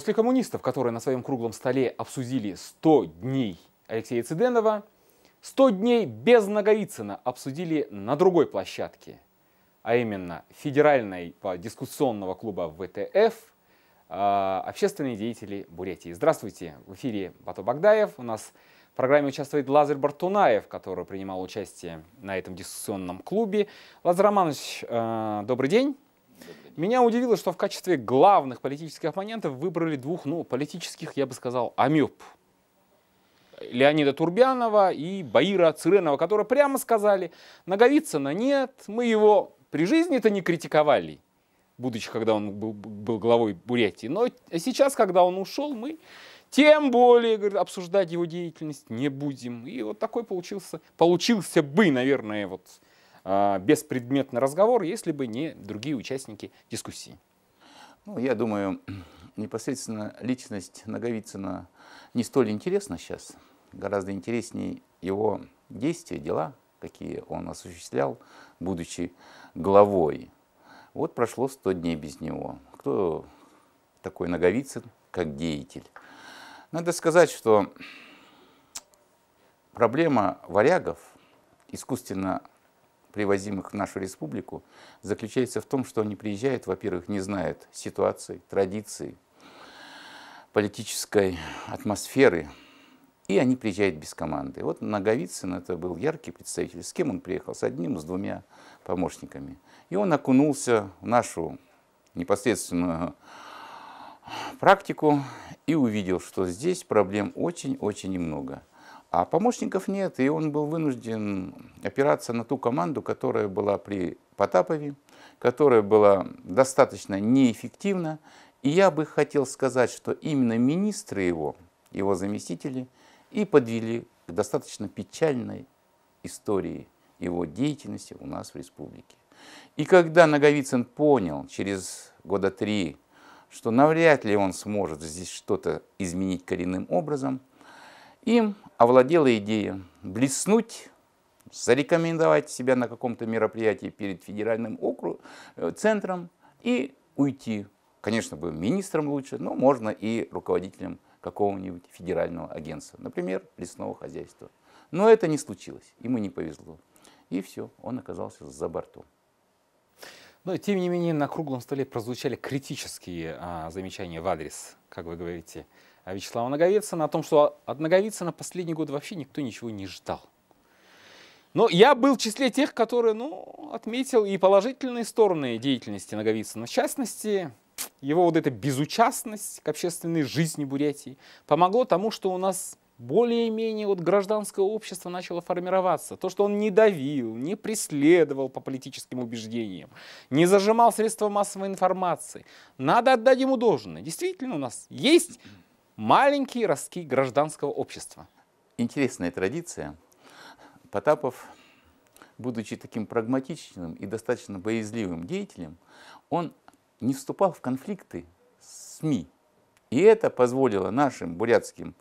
После коммунистов, которые на своем круглом столе обсудили 100 дней Алексея Циденова, 100 дней без Наговицына обсудили на другой площадке, а именно Федеральной дискуссионного клуба ВТФ а, общественные деятели Бурятии. Здравствуйте, в эфире Бато Багдаев. У нас в программе участвует Лазарь Бартунаев, который принимал участие на этом дискуссионном клубе. Лазарь Романович, э, добрый день. Меня удивило, что в качестве главных политических оппонентов выбрали двух, ну, политических, я бы сказал, амеб. Леонида Турбянова и Баира Циренова, которые прямо сказали, Наговицына нет, мы его при жизни-то не критиковали, будучи, когда он был, был главой Бурятии. Но сейчас, когда он ушел, мы тем более говорит, обсуждать его деятельность не будем. И вот такой получился, получился бы, наверное, вот а, беспредметный разговор, если бы не другие участники дискуссии. Ну, я думаю, непосредственно личность Наговицына не столь интересна сейчас. Гораздо интереснее его действия, дела, какие он осуществлял, будучи главой. Вот прошло 100 дней без него. Кто такой Наговицын, как деятель? Надо сказать, что проблема варягов, искусственно привозимых в нашу республику, заключается в том, что они приезжают, во-первых, не знают ситуации, традиции, политической атмосферы, и они приезжают без команды. Вот Наговицын, это был яркий представитель. С кем он приехал? С одним, с двумя помощниками. И он окунулся в нашу непосредственную практику и увидел, что здесь проблем очень-очень много. А помощников нет, и он был вынужден опираться на ту команду, которая была при Потапове, которая была достаточно неэффективна. И я бы хотел сказать, что именно министры его, его заместители, и подвели к достаточно печальной истории его деятельности у нас в республике. И когда Наговицын понял через года три, что навряд ли он сможет здесь что-то изменить коренным образом – им овладела идея блеснуть, зарекомендовать себя на каком-то мероприятии перед федеральным округ, э, центром и уйти. Конечно, бы министром лучше, но можно и руководителем какого-нибудь федерального агентства, например, лесного хозяйства. Но это не случилось, ему не повезло. И все, он оказался за бортом. Но, тем не менее, на круглом столе прозвучали критические а, замечания в адрес, как вы говорите, а Вячеслава Наговицына, о том, что от Наговицына последний год вообще никто ничего не ждал. Но я был в числе тех, которые ну, отметил и положительные стороны деятельности Наговицына. В частности, его вот эта безучастность к общественной жизни Бурятии помогло тому, что у нас более-менее вот гражданское общество начало формироваться. То, что он не давил, не преследовал по политическим убеждениям, не зажимал средства массовой информации. Надо отдать ему должное. Действительно, у нас есть маленькие ростки гражданского общества. Интересная традиция. Потапов, будучи таким прагматичным и достаточно боязливым деятелем, он не вступал в конфликты с СМИ. И это позволило нашим бурятским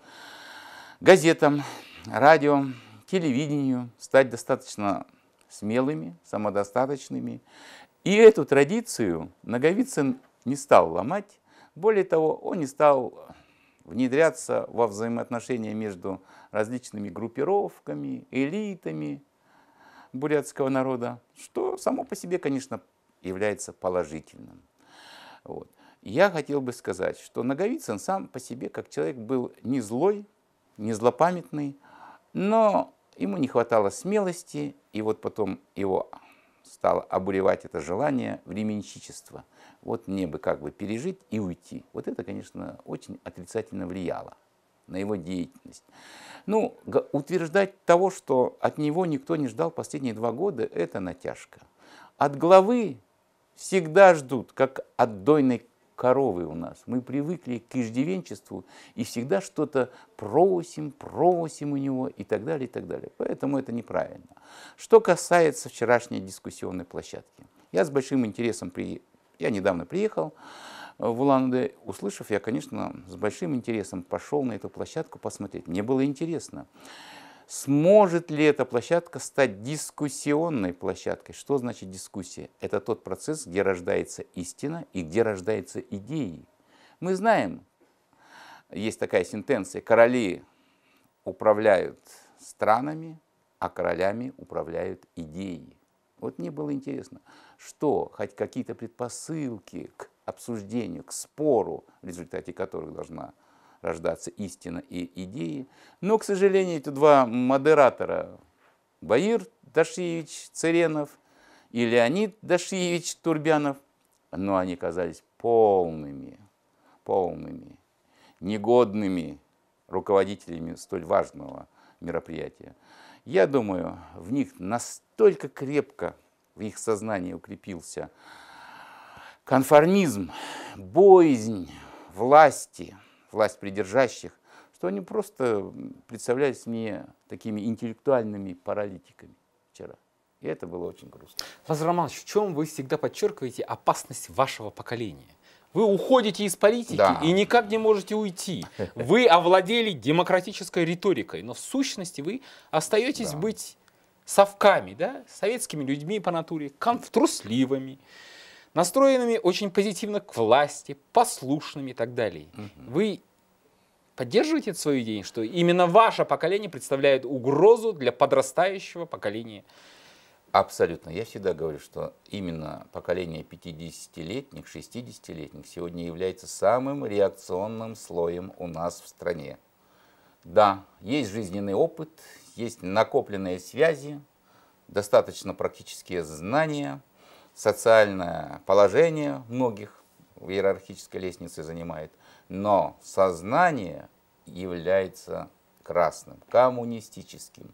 газетам, радио, телевидению стать достаточно смелыми, самодостаточными. И эту традицию Наговицын не стал ломать. Более того, он не стал внедряться во взаимоотношения между различными группировками, элитами бурятского народа, что само по себе, конечно, является положительным. Вот. Я хотел бы сказать, что Наговицын сам по себе, как человек, был не злой, не злопамятный, но ему не хватало смелости, и вот потом его стало обуревать это желание временщичества – вот мне бы как бы пережить и уйти. Вот это, конечно, очень отрицательно влияло на его деятельность. Ну, утверждать того, что от него никто не ждал последние два года, это натяжка. От главы всегда ждут, как от дойной коровы у нас. Мы привыкли к иждивенчеству и всегда что-то просим, просим у него и так далее, и так далее. Поэтому это неправильно. Что касается вчерашней дискуссионной площадки. Я с большим интересом при, я недавно приехал э, в Улан-Удэ, услышав, я, конечно, с большим интересом пошел на эту площадку посмотреть. Мне было интересно, сможет ли эта площадка стать дискуссионной площадкой. Что значит дискуссия? Это тот процесс, где рождается истина и где рождаются идеи. Мы знаем, есть такая сентенция, короли управляют странами, а королями управляют идеи. Вот мне было интересно, что хоть какие-то предпосылки к обсуждению, к спору, в результате которых должна рождаться истина и идеи. Но, к сожалению, эти два модератора, Баир Дашиевич Церенов и Леонид Дашиевич Турбянов, но они казались полными, полными, негодными руководителями столь важного мероприятия. Я думаю, в них настолько крепко в их сознании укрепился. Конформизм, боязнь власти, власть придержащих, что они просто представлялись мне такими интеллектуальными паралитиками вчера. И это было очень грустно. Владимир Романович, в чем вы всегда подчеркиваете опасность вашего поколения? Вы уходите из политики да. и никак не можете уйти. Вы овладели демократической риторикой, но в сущности вы остаетесь да. быть совками, да, советскими людьми по натуре, трусливыми, настроенными очень позитивно к власти, послушными и так далее. Угу. Вы поддерживаете эту свою идею, что именно ваше поколение представляет угрозу для подрастающего поколения? Абсолютно. Я всегда говорю, что именно поколение 50-летних, 60-летних сегодня является самым реакционным слоем у нас в стране. Да, есть жизненный опыт, есть накопленные связи, достаточно практические знания, социальное положение многих в иерархической лестнице занимает, но сознание является красным, коммунистическим.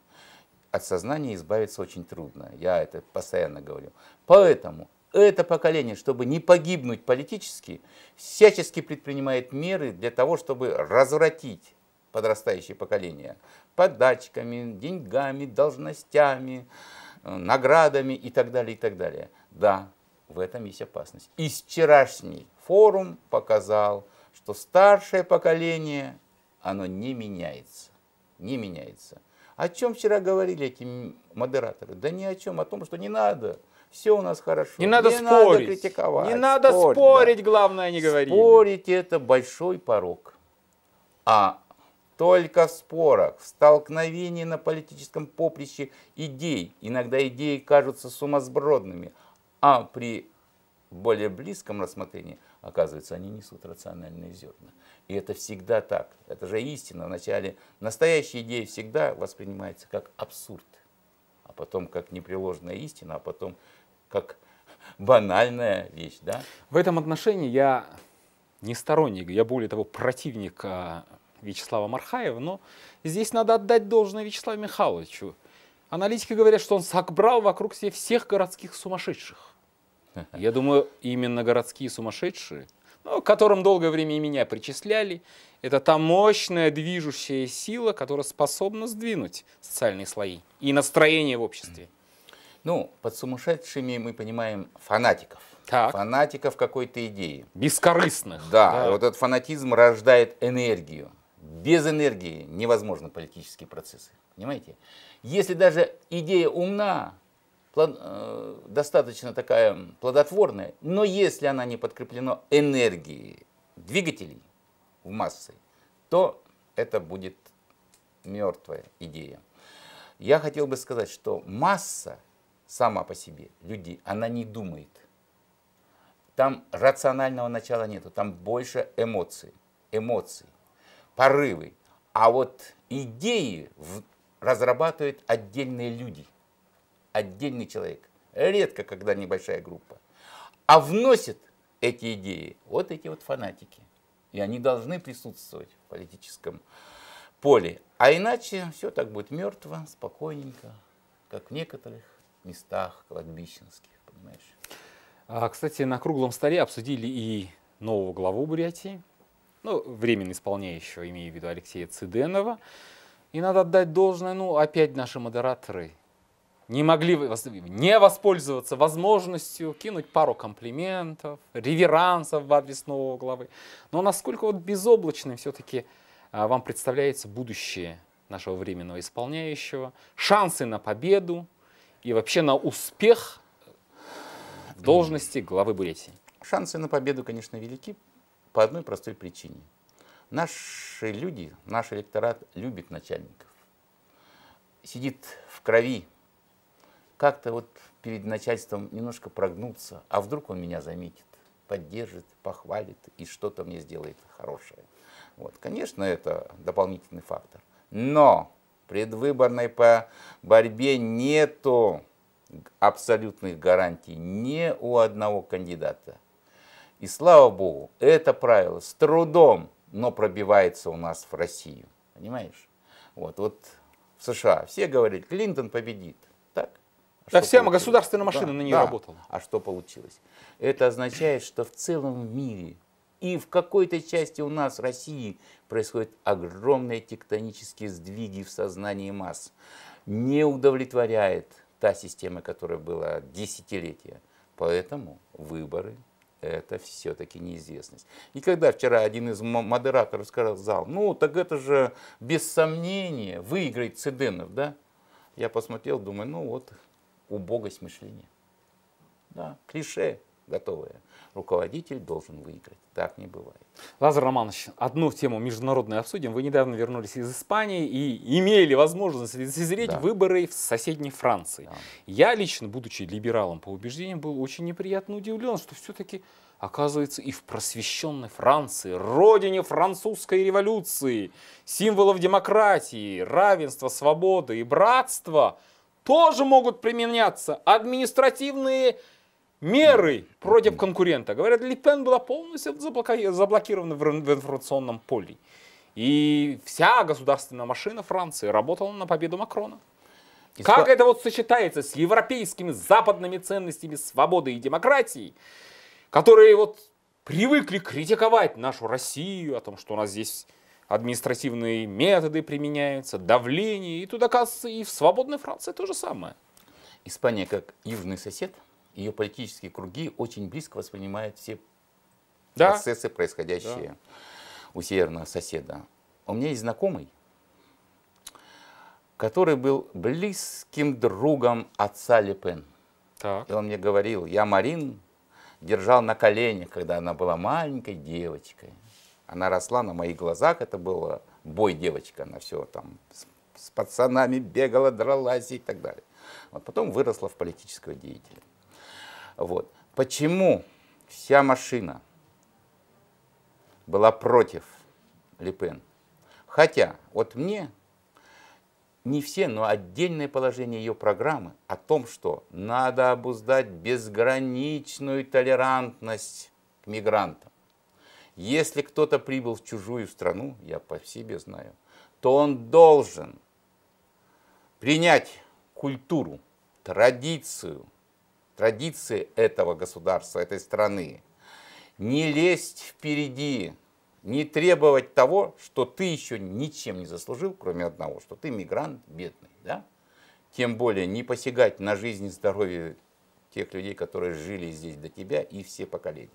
От сознания избавиться очень трудно, я это постоянно говорю. Поэтому это поколение, чтобы не погибнуть политически, всячески предпринимает меры для того, чтобы развратить подрастающее поколение, подачками, деньгами, должностями, э, наградами и так далее, и так далее. Да, в этом есть опасность. И вчерашний форум показал, что старшее поколение, оно не меняется. Не меняется. О чем вчера говорили эти модераторы? Да ни о чем, о том, что не надо. Все у нас хорошо. Не надо не спорить. Надо критиковать. Не надо спорить, спорить да. главное не говорить. Спорить это большой порог. А только в спорах, в столкновении на политическом поприще идей. Иногда идеи кажутся сумасбродными, а при более близком рассмотрении, оказывается, они несут рациональные зерна. И это всегда так. Это же истина. Вначале настоящая идея всегда воспринимается как абсурд, а потом как непреложная истина, а потом как банальная вещь. Да? В этом отношении я не сторонник, я более того противник а, Вячеслава Мархаева, но здесь надо отдать должное Вячеславу Михайловичу. Аналитики говорят, что он собрал вокруг себя всех городских сумасшедших. Я думаю, именно городские сумасшедшие, ну, к которым долгое время и меня причисляли, это та мощная движущая сила, которая способна сдвинуть социальные слои и настроение в обществе. Ну, под сумасшедшими мы понимаем фанатиков. Так. Фанатиков какой-то идеи. Бескорыстных. Да, да, вот этот фанатизм рождает энергию без энергии невозможны политические процессы. Понимаете? Если даже идея умна, э, достаточно такая плодотворная, но если она не подкреплена энергией двигателей в массы, то это будет мертвая идея. Я хотел бы сказать, что масса сама по себе люди, она не думает. Там рационального начала нету, там больше эмоций. Эмоций порывы. А вот идеи разрабатывают отдельные люди, отдельный человек. Редко, когда небольшая группа. А вносят эти идеи вот эти вот фанатики. И они должны присутствовать в политическом поле. А иначе все так будет мертво, спокойненько, как в некоторых местах кладбищенских, понимаешь? А Кстати, на круглом столе обсудили и нового главу Бурятии, ну, временно исполняющего, имею в виду Алексея Цыденова. И надо отдать должное, ну, опять наши модераторы не могли не воспользоваться возможностью кинуть пару комплиментов, реверансов в адрес нового главы. Но насколько вот безоблачным все-таки а, вам представляется будущее нашего временного исполняющего, шансы на победу и вообще на успех в должности главы Бурятии? Шансы на победу, конечно, велики, по одной простой причине. Наши люди, наш электорат любит начальников. Сидит в крови. Как-то вот перед начальством немножко прогнуться, а вдруг он меня заметит, поддержит, похвалит и что-то мне сделает хорошее. Вот. Конечно, это дополнительный фактор. Но предвыборной по борьбе нету абсолютных гарантий ни у одного кандидата. И слава богу, это правило с трудом, но пробивается у нас в Россию. Понимаешь? Вот, вот в США все говорят, Клинтон победит. Так? А да вся государственная машина да, на нее да. работала. А что получилось? Это означает, что в целом мире и в какой-то части у нас, России, происходят огромные тектонические сдвиги в сознании масс. Не удовлетворяет та система, которая была десятилетия. Поэтому выборы это все-таки неизвестность. И когда вчера один из модераторов сказал, ну так это же без сомнения выиграет Цеденов, да? Я посмотрел, думаю, ну вот, убогость мышления. Да, клише. Готовые. руководитель должен выиграть. Так не бывает. Лазар Романович, одну тему международную обсудим. Вы недавно вернулись из Испании и имели возможность лицезреть да. выборы в соседней Франции. Да. Я лично, будучи либералом по убеждениям, был очень неприятно удивлен, что все-таки оказывается и в просвещенной Франции, родине французской революции, символов демократии, равенства, свободы и братства, тоже могут применяться административные Меры против конкурента. Говорят, Липен была полностью заблокирована в информационном поле. И вся государственная машина Франции работала на победу Макрона. И как это вот сочетается с европейскими, западными ценностями свободы и демократии, которые вот привыкли критиковать нашу Россию о том, что у нас здесь административные методы применяются, давление, и тут, оказывается, и в свободной Франции то же самое. Испания как южный сосед – ее политические круги очень близко воспринимают все да. процессы, происходящие да. у северного соседа. У меня есть знакомый, который был близким другом отца Лепен. Так. И он мне говорил, я Марин держал на коленях, когда она была маленькой девочкой. Она росла на моих глазах, это было бой девочка, она все там с, с пацанами бегала, дралась и так далее. Вот потом выросла в политического деятеля. Вот. Почему вся машина была против Лепен? Хотя, вот мне не все, но отдельное положение ее программы о том, что надо обуздать безграничную толерантность к мигрантам. Если кто-то прибыл в чужую страну, я по себе знаю, то он должен принять культуру, традицию, традиции этого государства, этой страны. Не лезть впереди, не требовать того, что ты еще ничем не заслужил, кроме одного, что ты мигрант бедный. Да? Тем более не посягать на жизнь и здоровье тех людей, которые жили здесь до тебя и все поколения.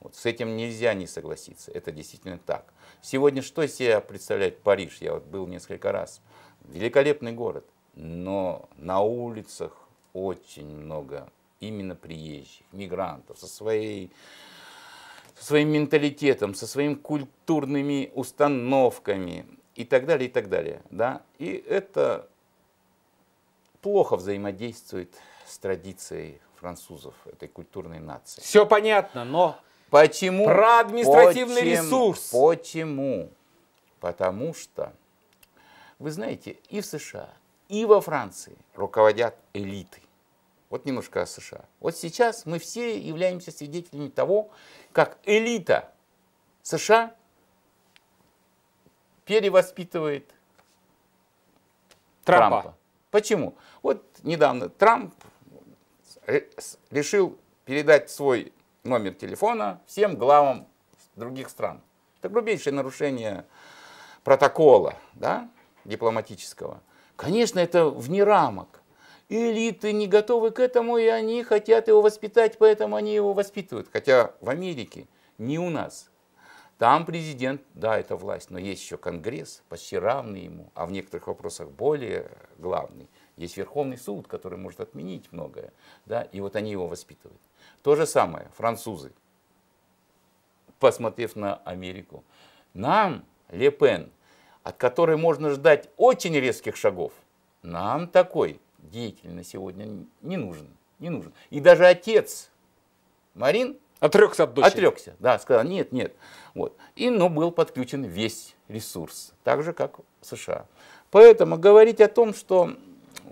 Вот с этим нельзя не согласиться, это действительно так. Сегодня что из себя представляет Париж? Я вот был несколько раз. Великолепный город, но на улицах очень много именно приезжих, мигрантов, со своей со своим менталитетом, со своими культурными установками и так далее, и так далее. Да? И это плохо взаимодействует с традицией французов, этой культурной нации. Все понятно, но почему? про административный почему, ресурс. Почему? Потому что, вы знаете, и в США, и во Франции руководят элиты. Вот немножко о США. Вот сейчас мы все являемся свидетелями того, как элита США перевоспитывает Трампа. Трампа. Почему? Вот недавно Трамп решил передать свой номер телефона всем главам других стран. Это грубейшее нарушение протокола да, дипломатического. Конечно, это вне рамок элиты не готовы к этому, и они хотят его воспитать, поэтому они его воспитывают. Хотя в Америке, не у нас. Там президент, да, это власть, но есть еще Конгресс, почти равный ему, а в некоторых вопросах более главный. Есть Верховный суд, который может отменить многое, да, и вот они его воспитывают. То же самое французы, посмотрев на Америку. Нам, Ле Пен, от которой можно ждать очень резких шагов, нам такой деятельно сегодня не нужен. Не нужен. И даже отец Марин отрекся от дочери. Отрекся, да, сказал, нет, нет. Вот. И, но был подключен весь ресурс, так же, как в США. Поэтому говорить о том, что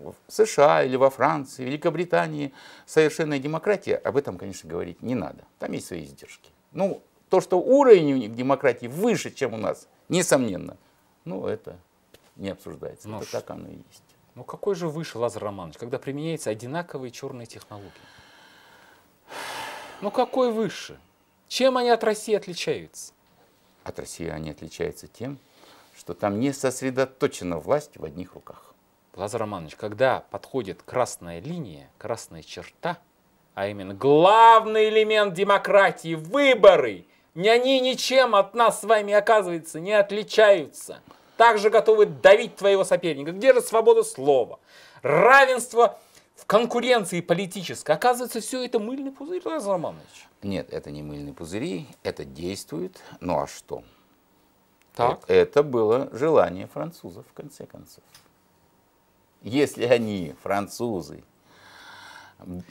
в США или во Франции, Великобритании совершенная демократия, об этом, конечно, говорить не надо. Там есть свои издержки. Ну, то, что уровень у них демократии выше, чем у нас, несомненно, ну, это не обсуждается. Ну, это так оно и есть. Ну какой же выше, Лазар Романович, когда применяются одинаковые черные технологии? Ну какой выше? Чем они от России отличаются? От России они отличаются тем, что там не сосредоточена власть в одних руках. Лазар Романович, когда подходит красная линия, красная черта, а именно главный элемент демократии – выборы, они ничем от нас с вами, оказывается, не отличаются также готовы давить твоего соперника. Где же свобода слова? Равенство в конкуренции политической. Оказывается, все это мыльный пузырь, Владимир Романович. Нет, это не мыльный пузырь, это действует. Ну а что? Так. Э, это было желание французов, в конце концов. Если они, французы,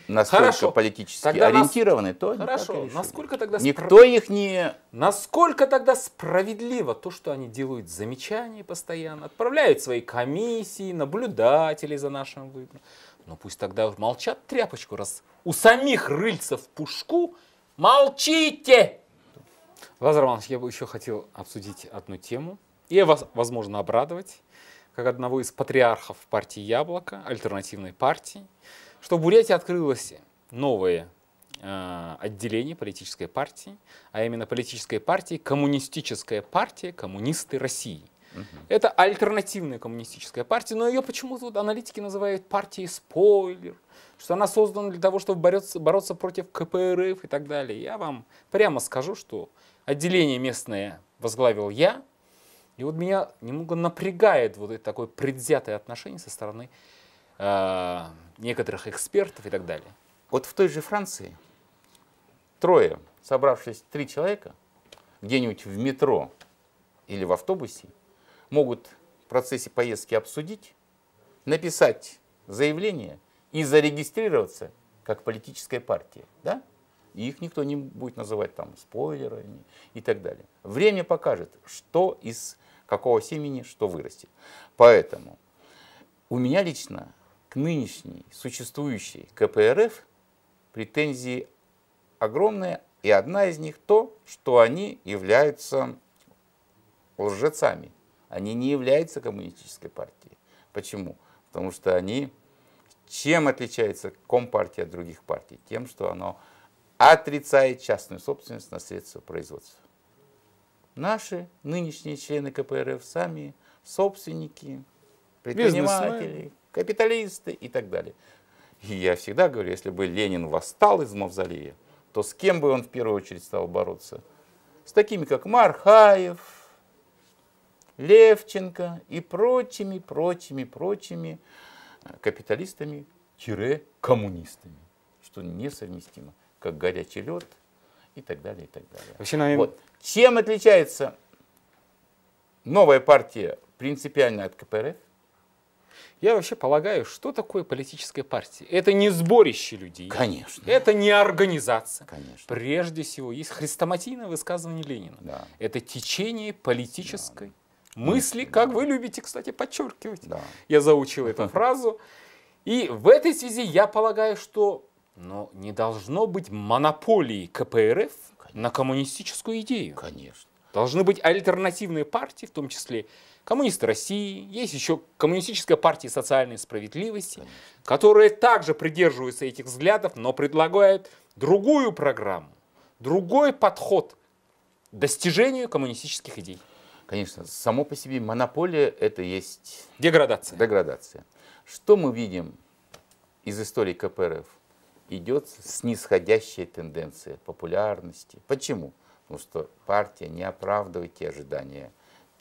насколько хорошо. политически тогда ориентированы, нас... то хорошо. Они так насколько тогда никто их не насколько тогда справедливо то, что они делают замечания постоянно, отправляют свои комиссии, наблюдателей за нашим выбором. но ну, пусть тогда молчат тряпочку, раз у самих рыльцев пушку молчите. Лазар Иванович, я бы еще хотел обсудить одну тему и вас, возможно, обрадовать, как одного из патриархов партии Яблоко, альтернативной партии что в Бурятии открылось новое э, отделение политической партии, а именно политической партии Коммунистическая партия Коммунисты России. Угу. Это альтернативная коммунистическая партия, но ее почему-то вот аналитики называют партией спойлер, что она создана для того, чтобы бороться, бороться против КПРФ и так далее. Я вам прямо скажу, что отделение местное возглавил я, и вот меня немного напрягает вот это такое предвзятое отношение со стороны Э, некоторых экспертов и так далее. Вот в той же Франции трое, собравшись три человека, где-нибудь в метро или в автобусе, могут в процессе поездки обсудить, написать заявление и зарегистрироваться как политическая партия. Да? И их никто не будет называть там спойлерами и так далее. Время покажет, что из какого семени что вырастет. Поэтому у меня лично к нынешней существующей КПРФ претензии огромные, и одна из них то, что они являются лжецами. Они не являются коммунистической партией. Почему? Потому что они... Чем отличается Компартия от других партий? Тем, что она отрицает частную собственность на средства производства. Наши нынешние члены КПРФ сами собственники, предприниматели, капиталисты и так далее. И я всегда говорю, если бы Ленин восстал из мавзолея, то с кем бы он в первую очередь стал бороться? С такими, как Мархаев, Левченко и прочими, прочими, прочими капиталистами-коммунистами, что несовместимо, как горячий лед и так далее, и так далее. Вообще, наверное... вот. Чем отличается новая партия принципиально от КПРФ? Я вообще полагаю, что такое политическая партия? Это не сборище людей. Конечно. Это не организация. Конечно. Прежде всего, есть хрестоматийное высказывание Ленина. Да. Это течение политической да. мысли, да. как вы любите, кстати, подчеркивать. Да. Я заучил эту фразу. И в этой связи я полагаю, что но не должно быть монополии КПРФ Конечно. на коммунистическую идею. Конечно. Должны быть альтернативные партии, в том числе коммунисты России, есть еще коммунистическая партия социальной справедливости, Конечно. которые также придерживается этих взглядов, но предлагает другую программу, другой подход к достижению коммунистических идей. Конечно, само по себе монополия это есть... Деградация. Деградация. Что мы видим из истории КПРФ? Идет снисходящая тенденция популярности. Почему? Потому что партия не оправдывает те ожидания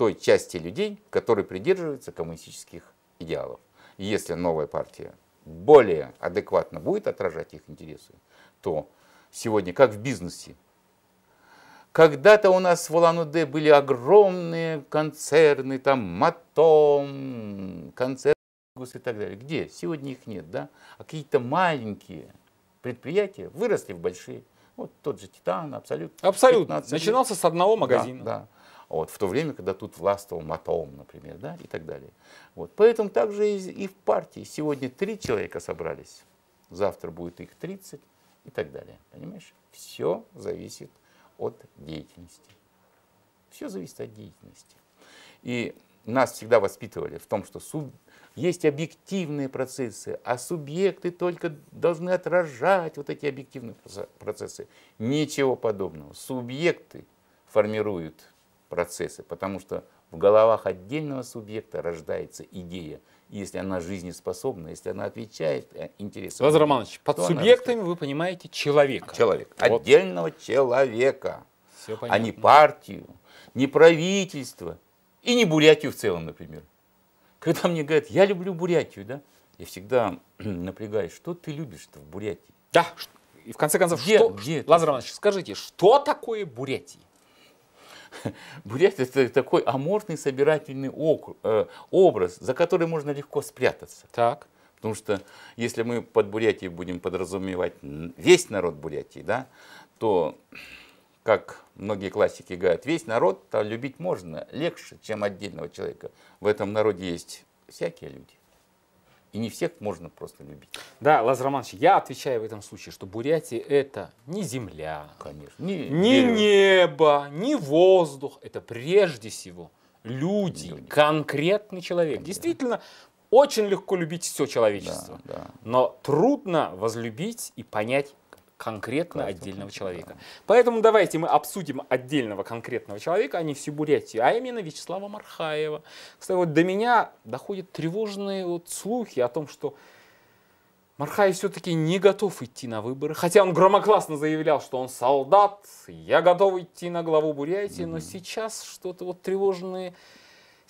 той части людей, которые придерживаются коммунистических идеалов. И Если новая партия более адекватно будет отражать их интересы, то сегодня, как в бизнесе, когда-то у нас в Улан-Удэ были огромные концерны, там Матом, концерны и так далее. Где? Сегодня их нет, да? А какие-то маленькие предприятия выросли в большие. Вот тот же Титан, абсолютно. Абсолютно. Начинался с одного магазина. Да, да вот, в то время, когда тут властвовал Матом, например, да, и так далее. Вот. Поэтому также и, и в партии. Сегодня три человека собрались, завтра будет их 30 и так далее. Понимаешь? Все зависит от деятельности. Все зависит от деятельности. И нас всегда воспитывали в том, что суб... есть объективные процессы, а субъекты только должны отражать вот эти объективные процессы. Ничего подобного. Субъекты формируют процессы, потому что в головах отдельного субъекта рождается идея, если она жизнеспособна, если она отвечает э, интересам. Лазар Романович, под субъектами вы понимаете человека. Человек. Вот. Отдельного человека. Все понятно. А не партию, не правительство и не Бурятию в целом, например. Когда мне говорят, я люблю Бурятию, да, я всегда напрягаюсь, что ты любишь-то в Бурятии? Да, и в конце концов, где, что, где Лазар Иванович, скажите, что такое Бурятия? Бурятия – это такой аморфный собирательный э, образ, за который можно легко спрятаться. Так. Потому что если мы под Бурятией будем подразумевать весь народ Бурятии, да, то, как многие классики говорят, весь народ то любить можно легче, чем отдельного человека. В этом народе есть всякие люди. И не всех можно просто любить. Да, Лазар Романович, я отвечаю в этом случае, что Бурятия это не земля, Конечно. не, не небо, не воздух. Это прежде всего люди, люди. конкретный человек. Конкретно. Действительно, очень легко любить все человечество, да, да. но трудно возлюбить и понять конкретно Каждый отдельного человека. Да. Поэтому давайте мы обсудим отдельного конкретного человека, а не всю Бурятию, а именно Вячеслава Мархаева. Кстати, вот до меня доходят тревожные вот слухи о том, что Мархаев все-таки не готов идти на выборы, хотя он громогласно заявлял, что он солдат, я готов идти на главу Бурятии, mm-hmm. но сейчас что-то вот тревожные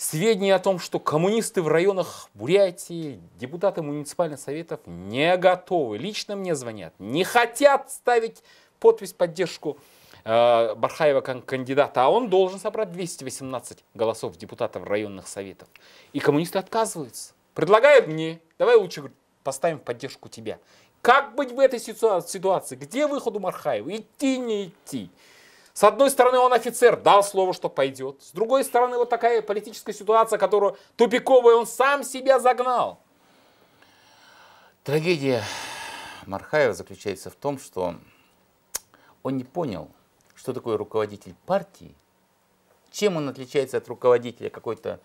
Сведения о том, что коммунисты в районах Бурятии, депутаты муниципальных советов не готовы. Лично мне звонят, не хотят ставить подпись поддержку э, Бархаева как кандидата, а он должен собрать 218 голосов депутатов районных советов. И коммунисты отказываются. Предлагают мне, давай лучше поставим поддержку тебя. Как быть в этой ситуации? Где выход у Мархаева? Идти, не идти? С одной стороны, он офицер, дал слово, что пойдет. С другой стороны, вот такая политическая ситуация, которую тупиковая он сам себя загнал. Трагедия Мархаева заключается в том, что он не понял, что такое руководитель партии, чем он отличается от руководителя какой-то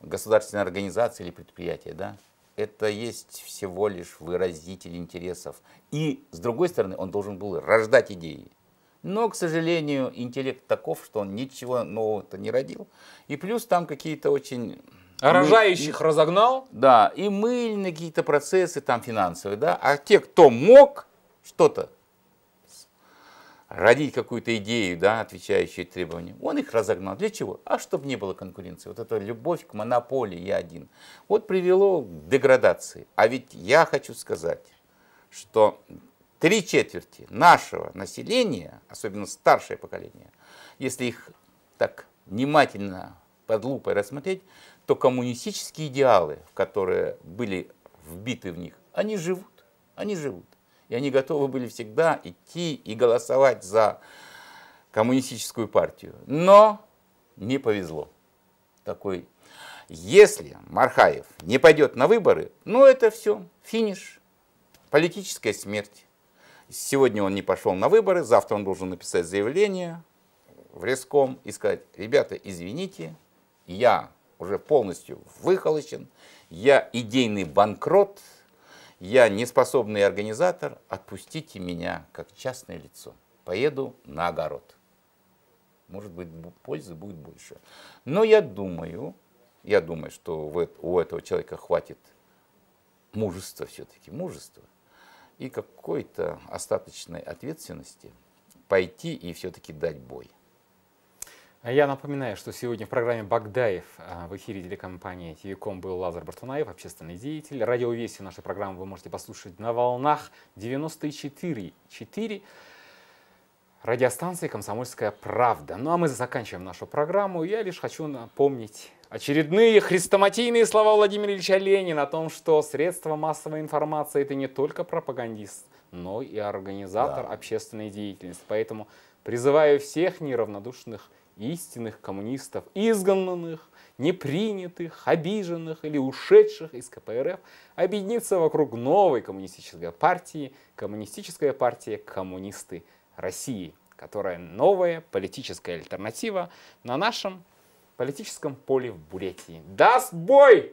государственной организации или предприятия, да? Это есть всего лишь выразитель интересов. И, с другой стороны, он должен был рождать идеи. Но, к сожалению, интеллект таков, что он ничего нового-то не родил. И плюс там какие-то очень... рожающих мы... разогнал? Да, и мыльные какие-то процессы там финансовые, да. А те, кто мог что-то родить какую-то идею, да, отвечающую требованиям. Он их разогнал. Для чего? А чтобы не было конкуренции. Вот эта любовь к монополии «я один». Вот привело к деградации. А ведь я хочу сказать, что три четверти нашего населения, особенно старшее поколение, если их так внимательно под лупой рассмотреть, то коммунистические идеалы, которые были вбиты в них, они живут, они живут. И они готовы были всегда идти и голосовать за коммунистическую партию. Но не повезло. Такой. Если Мархаев не пойдет на выборы, ну это все, финиш, политическая смерть. Сегодня он не пошел на выборы, завтра он должен написать заявление в резком и сказать, ребята, извините, я уже полностью выхолощен, я идейный банкрот, я неспособный организатор, отпустите меня как частное лицо, поеду на огород. Может быть, пользы будет больше. Но я думаю, я думаю, что у этого человека хватит мужества все-таки, мужества, и какой-то остаточной ответственности пойти и все-таки дать бой. А я напоминаю, что сегодня в программе «Багдаев» а, в эфире телекомпании ТВКом был Лазар Бартунаев, общественный деятель. Радиовесию нашей программы вы можете послушать на волнах 94,4 радиостанции «Комсомольская правда». Ну а мы заканчиваем нашу программу. Я лишь хочу напомнить Очередные хрестоматийные слова Владимира Ильича Ленина о том, что средства массовой информации это не только пропагандист, но и организатор да. общественной деятельности. Поэтому призываю всех неравнодушных истинных коммунистов, изгнанных, непринятых, обиженных или ушедших из КПРФ, объединиться вокруг новой коммунистической партии, коммунистическая партия «Коммунисты России», которая новая политическая альтернатива на нашем политическом поле в Бурятии. Даст бой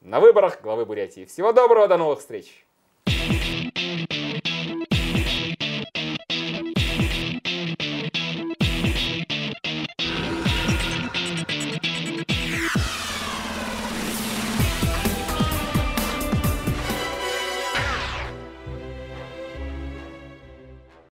на выборах главы Бурятии. Всего доброго, до новых встреч!